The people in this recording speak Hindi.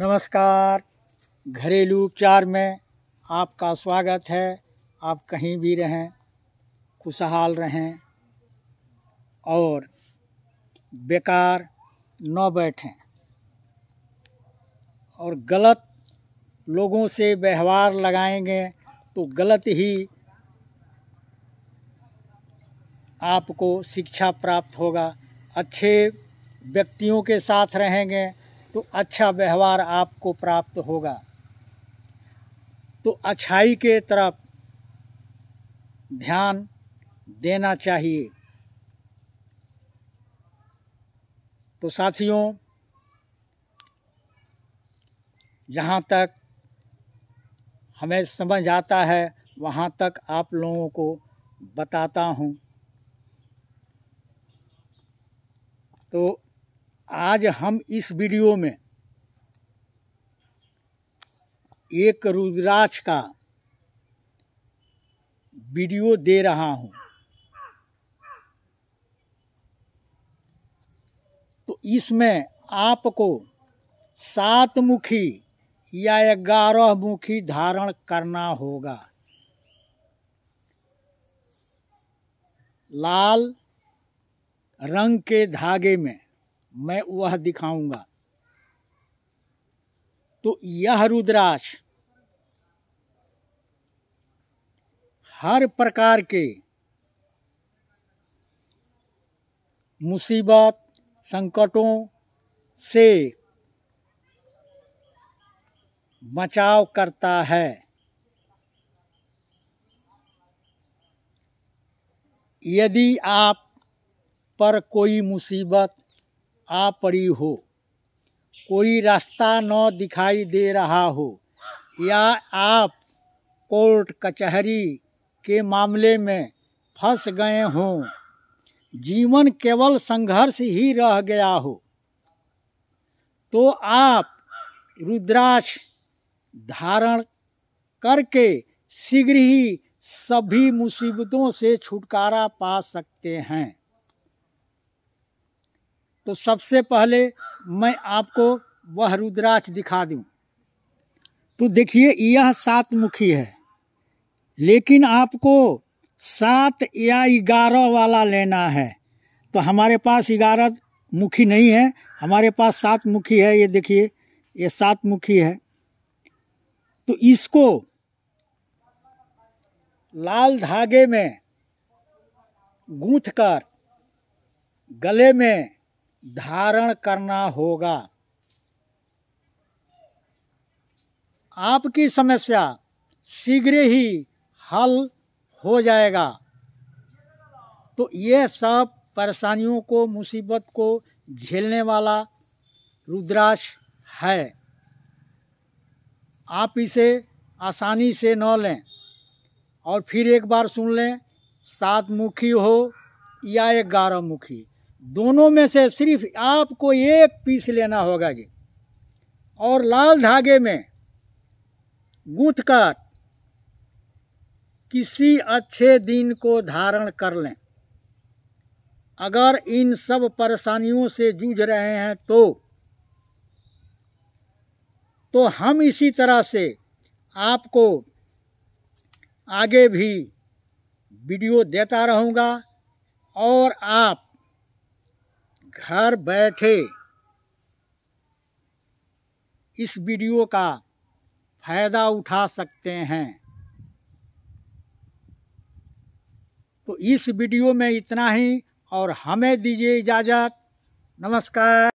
नमस्कार घरेलू उपचार में आपका स्वागत है आप कहीं भी रहें खुशहाल रहें और बेकार न बैठें और गलत लोगों से व्यवहार लगाएंगे तो गलत ही आपको शिक्षा प्राप्त होगा अच्छे व्यक्तियों के साथ रहेंगे तो अच्छा व्यवहार आपको प्राप्त होगा तो अच्छाई के तरफ ध्यान देना चाहिए तो साथियों जहाँ तक हमें समझ आता है वहाँ तक आप लोगों को बताता हूँ तो आज हम इस वीडियो में एक रुद्राक्ष का वीडियो दे रहा हूं तो इसमें आपको सात मुखी या ग्यारह मुखी धारण करना होगा लाल रंग के धागे में मैं वह दिखाऊंगा तो यह रुद्राक्ष हर प्रकार के मुसीबत संकटों से बचाव करता है यदि आप पर कोई मुसीबत आ पड़ी हो कोई रास्ता न दिखाई दे रहा हो या आप कोर्ट कचहरी के मामले में फंस गए हों जीवन केवल संघर्ष ही रह गया हो तो आप रुद्राक्ष धारण करके शीघ्र ही सभी मुसीबतों से छुटकारा पा सकते हैं तो सबसे पहले मैं आपको वह रुद्राक्ष दिखा दूं। तो देखिए यह सात मुखी है लेकिन आपको सात या ग्यारह वाला लेना है तो हमारे पास ग्यारह मुखी नहीं है हमारे पास सात मुखी है ये देखिए ये सात मुखी है तो इसको लाल धागे में गूंथ कर गले में धारण करना होगा आपकी समस्या शीघ्र ही हल हो जाएगा तो ये सब परेशानियों को मुसीबत को झेलने वाला रुद्राक्ष है आप इसे आसानी से न लें और फिर एक बार सुन लें सात मुखी हो या ग्यारह मुखी दोनों में से सिर्फ आपको एक पीस लेना होगा जी और लाल धागे में गूंथ कर किसी अच्छे दिन को धारण कर लें अगर इन सब परेशानियों से जूझ रहे हैं तो तो हम इसी तरह से आपको आगे भी वीडियो देता रहूँगा और आप घर बैठे इस वीडियो का फायदा उठा सकते हैं तो इस वीडियो में इतना ही और हमें दीजिए इजाज़त नमस्कार